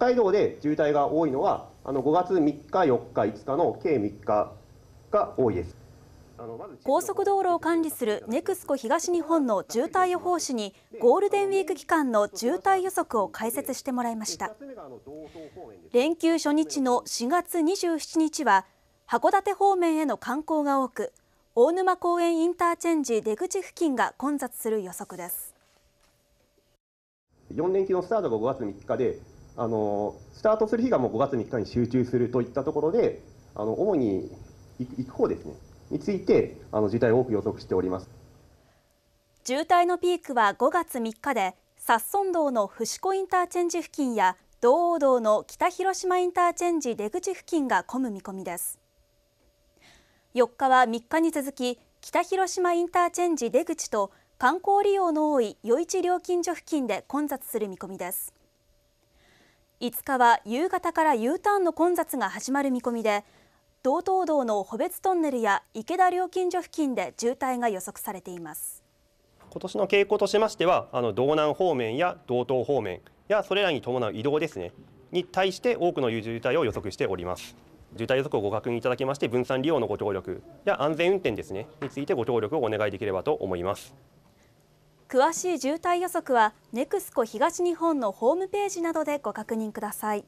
海道で渋滞が多いのはあの5月3日、4日、5日の計3日が多いです。高速道路を管理するネクスコ東日本の渋滞予報士にゴールデンウィーク期間の渋滞予測を解説してもらいました連休初日の4月27日は函館方面への観光が多く大沼公園インターチェンジ出口付近が混雑する予測です4連休のスタートが5月3日であのスタートする日がもう5月3日に集中するといったところであの主に行く方ですねについてあの渋滞を多く予測しております渋滞のピークは5月3日で札村道の伏子インターチェンジ付近や道央道の北広島インターチェンジ出口付近が混む見込みです4日は3日に続き北広島インターチェンジ出口と観光利用の多い余市料金所付近で混雑する見込みです5日は夕方から U ターンの混雑が始まる見込みで道東道の穂別トンネルや池田料金所付近で渋滞が予測されています今年の傾向としましてはあの道南方面や道東方面やそれらに伴う移動ですねに対して多くの渋滞を予測しております渋滞予測をご確認いただきまして分散利用のご協力や安全運転ですねについてご協力をお願いできればと思います詳しい渋滞予測は NEXCO 東日本のホームページなどでご確認ください。